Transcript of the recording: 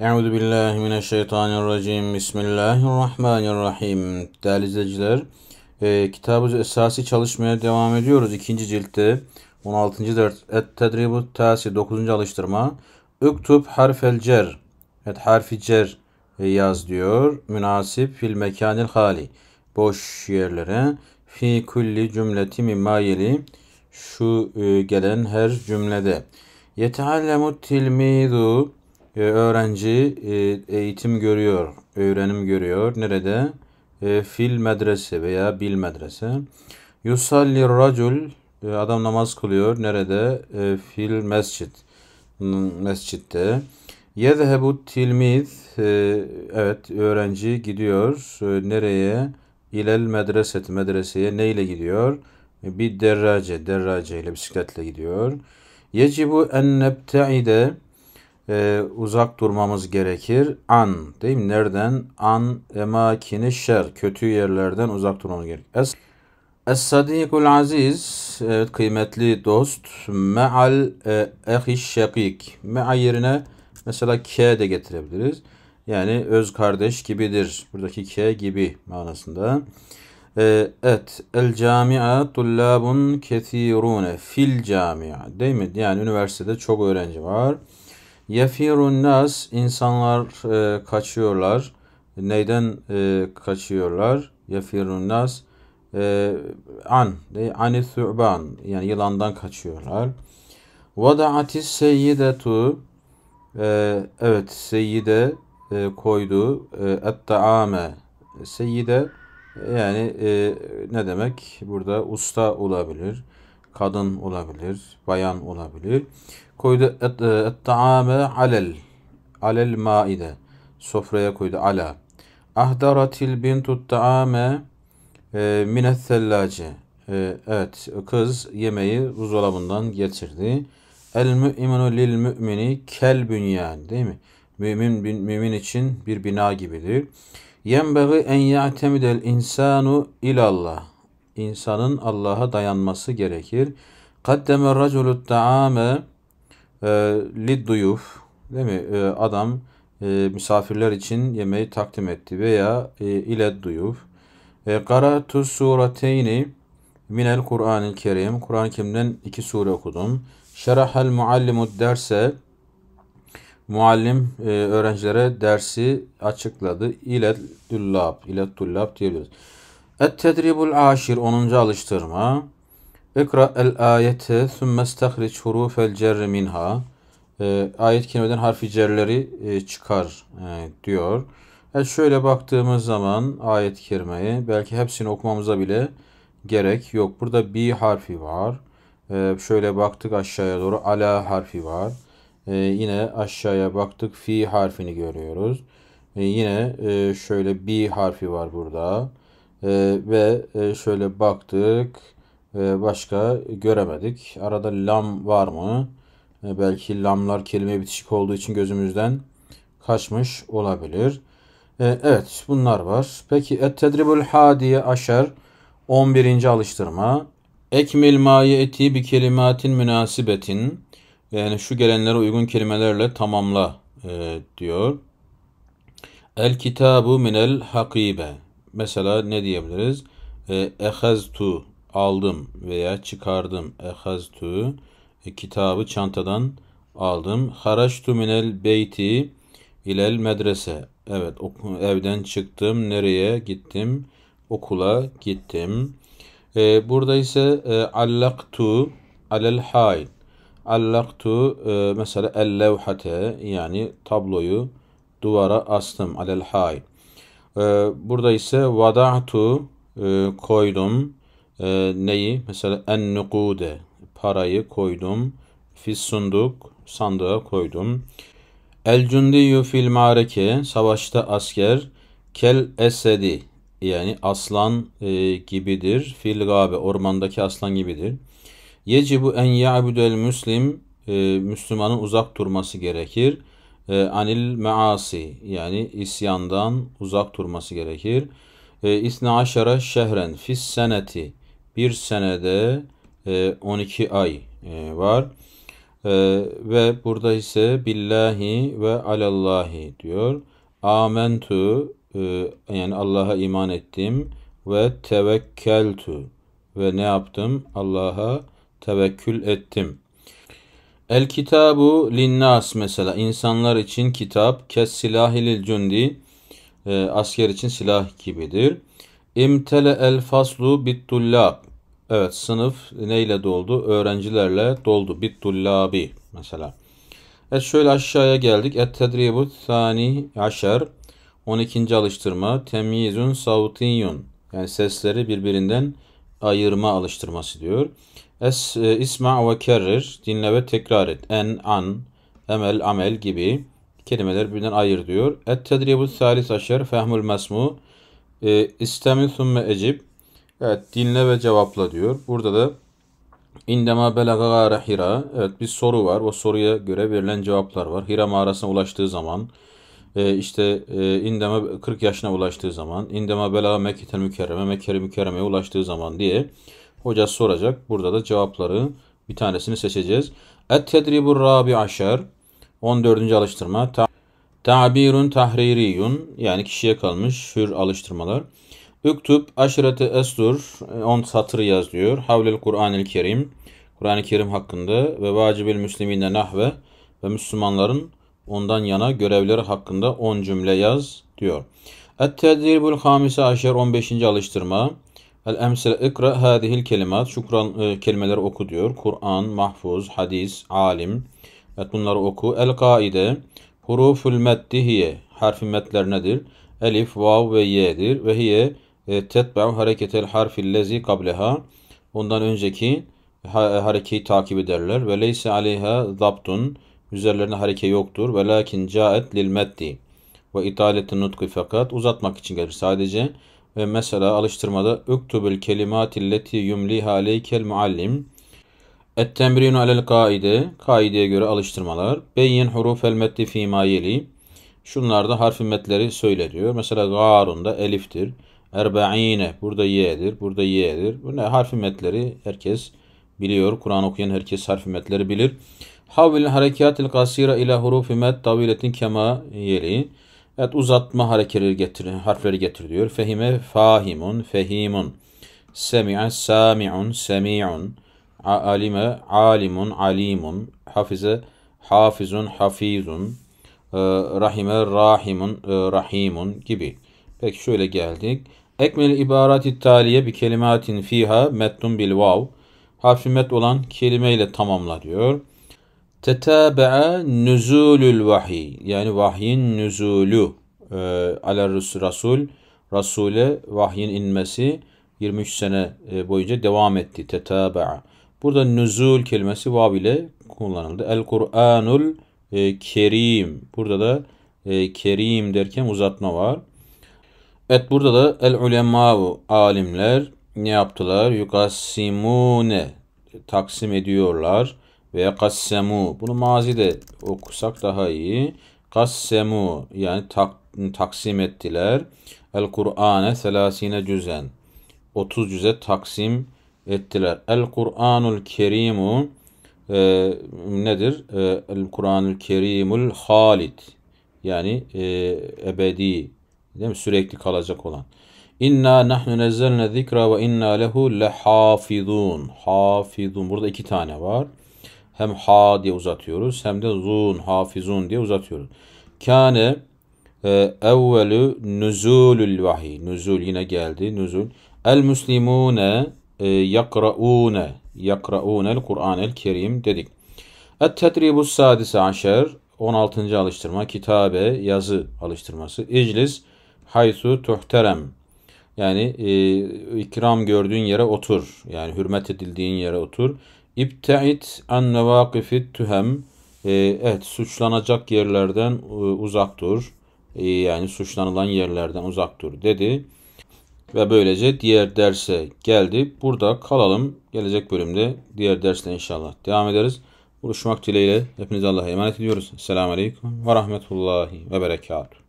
Euzu billahi mineşşeytanirracim. Bismillahirrahmanirrahim. Değerli izleyiciler, e, kitabımız esası çalışmaya devam ediyoruz. İkinci ciltte 16. ders Et Tedribu Tasi 9. alıştırma. Üktub harfel cer. Evet harfi cer e, yaz diyor. Münasip fil mekanil hali. Boş yerlere fi kulli cümleti mimmayeli. Şu e, gelen her cümlede. Yetehallemu tilmidu ee, öğrenci e, eğitim görüyor, öğrenim görüyor. Nerede? Ee, fil medrese veya bil medrese. Yusalli racul e, adam namaz kılıyor. Nerede? Ee, fil mescit. Hmm, mescitte. Yezhebu tilmiz e, evet öğrenci gidiyor. Nereye? İlel medreset medreseye neyle gidiyor? Bir derrace, derrace ile bisikletle gidiyor. Yecibu en nebteide e, uzak durmamız gerekir. An değil mi? Nereden? An emakini şer. Kötü yerlerden uzak durmamız gerekir. Es Es-sadikul aziz, evet, kıymetli dost, me'al e, ehiş şakik. Me'a yerine mesela ke de getirebiliriz. Yani öz kardeş gibidir. Buradaki ke gibi manasında. E, ee, et, el camia tullabun kethirune. Fil camia değil mi? Yani üniversitede çok öğrenci var. Yefirun nas insanlar e, kaçıyorlar. Neyden e, kaçıyorlar? Yefirun nas e, an e, ani su'ban yani yılandan kaçıyorlar. Vada'atis seyyidetu e, evet seyyide e, koydu e, et-taame seyyide yani e, ne demek? Burada usta olabilir kadın olabilir, bayan olabilir. Koydu e, et-taame alel alel maide. Sofraya koydu ala. Ahdaratil bintu taame e, minet sellacı. E, evet, kız yemeği buzdolabından getirdi. El mü'minu lil mü'mini kel bünyan değil mi? Mümin, mümin için bir bina gibidir. Yenbeği en ya'temidel insanu ilallah insanın Allah'a dayanması gerekir. Kaddeme raculü ta'ame lidduyuf değil mi? E, adam e, misafirler için yemeği takdim etti veya e, ile duyuf. Karatu surateyni minel Kur'an-ı Kerim. kuran kimden iki sure okudum. Şerahel muallimu derse muallim öğrencilere dersi açıkladı. İle dullab, ile dullab diyebiliriz. Et-tedribul aşir 10. alıştırma. İkra el ayete sümme istahriç hurufel cerri minha. E, ee, ayet kelimeden harfi cerleri e, çıkar e, diyor. E, şöyle baktığımız zaman ayet kerimeyi belki hepsini okumamıza bile gerek yok. Burada bir harfi var. E, şöyle baktık aşağıya doğru ala harfi var. E, yine aşağıya baktık fi harfini görüyoruz. E, yine e, şöyle bir harfi var burada. E, ve e, şöyle baktık. E, başka göremedik. Arada lam var mı? E, belki lamlar kelime bitişik olduğu için gözümüzden kaçmış olabilir. E, evet bunlar var. Peki et tedribul hadiye aşer 11. alıştırma. Ekmil maye eti bir kelimatin münasibetin. Yani şu gelenlere uygun kelimelerle tamamla e, diyor. El kitabu minel hakibe mesela ne diyebiliriz? E, Ehaztu aldım veya çıkardım. Ehaztu e, kitabı çantadan aldım. Haraçtu minel beyti ilel medrese. Evet evden çıktım. Nereye gittim? Okula gittim. E, burada ise e, allaktu alel hayl. Allaktu e, mesela el levhate yani tabloyu duvara astım alel hayl. Ee, burada ise vada'tu e, koydum ee, neyi? Mesela en nukude parayı koydum. Fis sunduk sandığa koydum. El cundiyu fil mareke savaşta asker kel esedi yani aslan e, gibidir. Fil gabe ormandaki aslan gibidir. Yecibu en ya'budel müslim e, Müslümanın uzak durması gerekir. Ee, anil measi yani isyandan uzak durması gerekir. E, aşara şehren fis seneti bir senede 12 e, ay e, var. Ee, ve burada ise billahi ve alallahi diyor. Amentu e, yani Allah'a iman ettim ve tevekkeltu ve ne yaptım? Allah'a tevekkül ettim. El kitabu linnas mesela insanlar için kitap kes silahilil cundi e, asker için silah gibidir. İmtele el faslu bittullab evet sınıf neyle doldu? Öğrencilerle doldu. Bittullabi mesela. Evet şöyle aşağıya geldik. Et tedribu tani aşer 12. alıştırma temyizun savtiyun yani sesleri birbirinden ayırma alıştırması diyor. Es, e, isma ve kerrir, dinle ve tekrar et. En, an, emel, amel gibi kelimeler birbirinden ayır diyor. Et tedribu salis aşer, fehmul mesmu, e, istemi thumme ecib. Evet, dinle ve cevapla diyor. Burada da indema belaga gara Hira. Evet bir soru var. O soruya göre verilen cevaplar var. Hira mağarasına ulaştığı zaman e, işte e, indeme 40 yaşına ulaştığı zaman indema belaga Mekke'ten mükerreme Mekke'ye mükerremeye ulaştığı zaman diye Hoca soracak. Burada da cevapları bir tanesini seçeceğiz. Et tedribur rabi aşer 14. alıştırma. Ta'birun tahririyun yani kişiye kalmış hür alıştırmalar. Üktüb aşireti esdur 10 satır yaz diyor. Havlil Kur'anil Kerim Kur'an-ı Kerim hakkında ve vacibil müslimine nahve ve Müslümanların ondan yana görevleri hakkında 10 cümle yaz diyor. Et tedribul hamise aşer 15. alıştırma. El emsile ikra hadihil kelimat. Şu Kur'an e, kelimeleri oku diyor. Kur'an, mahfuz, hadis, alim. Evet bunları oku. El kaide. Huruful meddihiye. Harfi metler nedir? Elif, vav ve ye'dir. Ve hiye e, tetbe'u hareketel harfi lezi kableha. Ondan önceki e, ha, e, harekeyi takip ederler. Ve leysi aleyha zaptun. Üzerlerine hareke yoktur. Ve lakin caet lil meddi. Ve italetin nutku fakat uzatmak için gelir sadece. Ve mesela alıştırmada Üktübül kelimati leti yumliha leykel muallim Et-temrinu alel kaide Kaideye göre alıştırmalar Beyin hurufel metni fîmâ yeli Şunlarda harfi metleri söyle diyor. Mesela garunda eliftir. Erbaine burada y'dir, burada y'dir. Bu ne harfi metleri herkes biliyor. Kur'an okuyan herkes harfi metleri bilir. Havil harekâtil kasira ila hurufi met tabiletin kema yeli. Evet uzatma hareketleri getir, harfleri getir diyor. Fehime fahimun, fehimun. Semi'e sami'un, semi'un. Alime alimun, alimun. Hafize hafizun, hafizun. Ee, rahime rahimun, e, rahimun gibi. Peki şöyle geldik. Ekmel ibarati taliye bi kelimatin fiha metnun bil vav. Harfi met olan kelimeyle tamamla diyor. Tetâbe'e nüzulül vahiy. Yani vahyin nüzulü. E, ala Rasul. Rasule vahyin inmesi 23 sene e, boyunca devam etti. Tetâbe'e. Burada nüzul kelimesi vav ile kullanıldı. El Kur'anul e, Kerim. Burada da e, Kerim derken uzatma var. Evet burada da el ulema'u alimler ne yaptılar? Yukasimune taksim ediyorlar. Ve kassemu. Bunu mazide okusak daha iyi. Kassemu yani tak, taksim ettiler. El Kur'ane selasine cüzen. 30 cüze taksim ettiler. El Kur'anul Kerimu e, nedir? E, El Kur'anul Kerimul Halid. Yani e, ebedi değil mi? Sürekli kalacak olan. İnna nahnu nezzelne zikra ve inna lehu lehafizun. Hafizun. Burada iki tane var hem ha diye uzatıyoruz hem de zun hafizun diye uzatıyoruz. Kâne e, evvelü nüzulül vahiy. Nüzul yine geldi. Nüzul. El müslimune e, yakraune. Yakraunel Kur'anel Kerim dedik. Et tedribu sadise aşer. 16. alıştırma kitabe yazı alıştırması. İclis haysu tuhterem. Yani e, ikram gördüğün yere otur. Yani hürmet edildiğin yere otur. İbte'it an nevakifit tühem. Ee, evet suçlanacak yerlerden e, uzak dur. Ee, yani suçlanılan yerlerden uzak dur dedi. Ve böylece diğer derse geldi. Burada kalalım. Gelecek bölümde diğer dersle inşallah devam ederiz. Buluşmak dileğiyle hepinize Allah'a emanet ediyoruz. Selamun Aleyküm ve Rahmetullahi ve Berekatuhu.